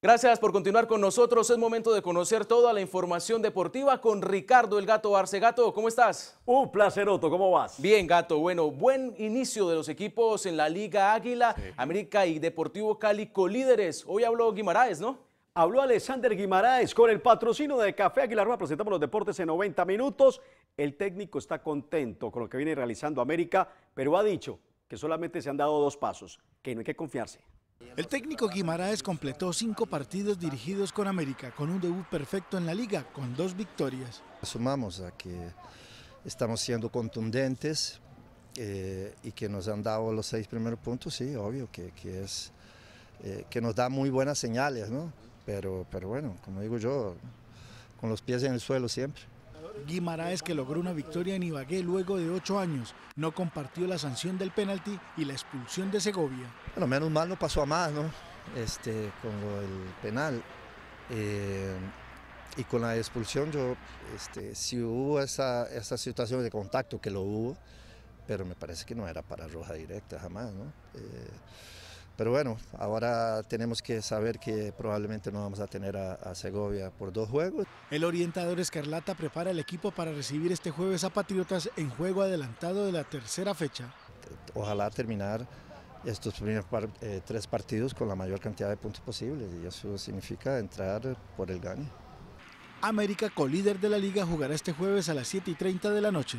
Gracias por continuar con nosotros. Es momento de conocer toda la información deportiva con Ricardo el Gato Arce. Gato, ¿cómo estás? Un placer, ¿Cómo vas? Bien, Gato. Bueno, buen inicio de los equipos en la Liga Águila, América y Deportivo Cali colíderes. Hoy habló Guimaraes, ¿no? Habló Alexander Guimaraes con el patrocino de Café Águila Presentamos los deportes en 90 minutos. El técnico está contento con lo que viene realizando América, pero ha dicho que solamente se han dado dos pasos, que no hay que confiarse. El técnico Guimaraes completó cinco partidos dirigidos con América, con un debut perfecto en la liga, con dos victorias. Sumamos a que estamos siendo contundentes eh, y que nos han dado los seis primeros puntos, sí, obvio que, es, eh, que nos da muy buenas señales, ¿no? pero, pero bueno, como digo yo, con los pies en el suelo siempre. Guimaraes, que logró una victoria en Ibagué luego de ocho años, no compartió la sanción del penalti y la expulsión de Segovia. Bueno, menos mal no pasó a más, ¿no? Este, con el penal. Eh, y con la expulsión, yo, este, si hubo esa, situación de contacto, que lo hubo, pero me parece que no era para roja directa jamás, ¿no? Eh, pero bueno, ahora tenemos que saber que probablemente no vamos a tener a, Segovia por dos juegos. El orientador Escarlata prepara el equipo para recibir este jueves a Patriotas en juego adelantado de la tercera fecha. Ojalá terminar estos primeros eh, tres partidos con la mayor cantidad de puntos posibles y eso significa entrar por el gane. América, colíder de la liga, jugará este jueves a las 7 y 30 de la noche.